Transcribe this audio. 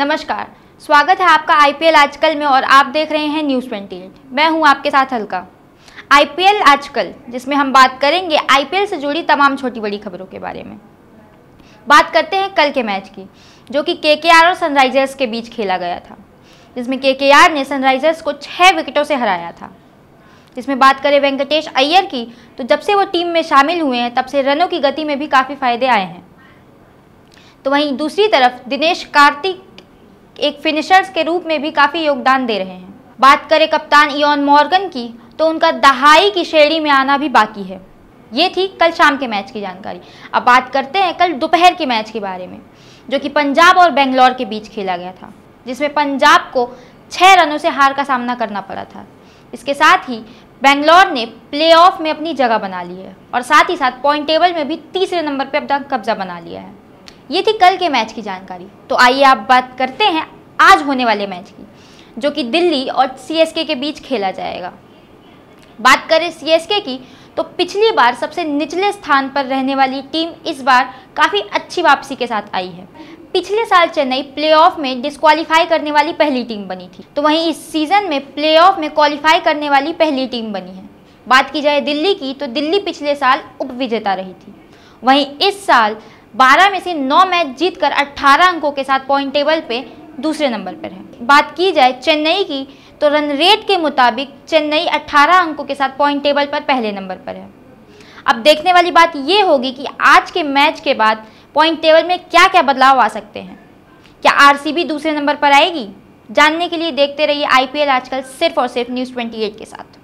नमस्कार स्वागत है आपका आईपीएल आजकल में और आप देख रहे हैं न्यूज़ ट्वेंटी मैं हूं आपके साथ हल्का आईपीएल आजकल जिसमें हम बात करेंगे आईपीएल से जुड़ी तमाम छोटी बड़ी खबरों के बारे में बात करते हैं कल के मैच की जो कि के और सनराइजर्स के बीच खेला गया था जिसमें के ने सनराइजर्स को छः विकेटों से हराया था जिसमें बात करें वेंकटेश अय्यर की तो जब से वो टीम में शामिल हुए हैं तब से रनों की गति में भी काफ़ी फायदे आए हैं तो वहीं दूसरी तरफ दिनेश कार्तिक एक फिनिशर्स के रूप में भी काफ़ी योगदान दे रहे हैं बात करें कप्तान इयन मॉर्गन की तो उनका दहाई की श्रेणी में आना भी बाकी है ये थी कल शाम के मैच की जानकारी अब बात करते हैं कल दोपहर के मैच के बारे में जो कि पंजाब और बेंगलोर के बीच खेला गया था जिसमें पंजाब को छः रनों से हार का सामना करना पड़ा था इसके साथ ही बेंगलोर ने प्लेऑफ में अपनी जगह बना ली है और साथ ही साथ पॉइंट टेबल में भी तीसरे नंबर पर अपना कब्जा बना लिया है ये थी कल के मैच की जानकारी तो आइए आप बात करते हैं आज होने वाले मैच की जो कि दिल्ली और सीएसके के बीच खेला जाएगा बात करें सीएसके की तो पिछली बार सबसे निचले स्थान पर रहने वाली टीम इस बार काफ़ी अच्छी वापसी के साथ आई है पिछले साल चेन्नई प्लेऑफ में डिस्कवालीफाई करने वाली पहली टीम बनी थी तो वहीं इस सीज़न में प्लेऑफ में क्वालिफाई करने वाली पहली टीम बनी है बात की जाए दिल्ली की तो दिल्ली पिछले साल उपविजेता रही थी वहीं इस साल 12 में से 9 मैच जीतकर 18 अंकों के साथ पॉइंट टेबल पे दूसरे नंबर पर है बात की जाए चेन्नई की तो रन रेट के मुताबिक चेन्नई 18 अंकों के साथ पॉइंट टेबल पर पहले नंबर पर है अब देखने वाली बात ये होगी कि आज के मैच के बाद पॉइंट टेबल में क्या क्या बदलाव आ सकते हैं क्या आर दूसरे नंबर पर आएगी जानने के लिए देखते रहिए आई आजकल सिर्फ और सिर्फ न्यूज़ 28 के साथ